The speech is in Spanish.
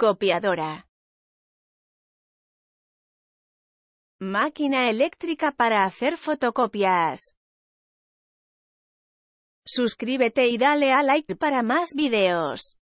Copiadora. Máquina eléctrica para hacer fotocopias. Suscríbete y dale a like para más videos.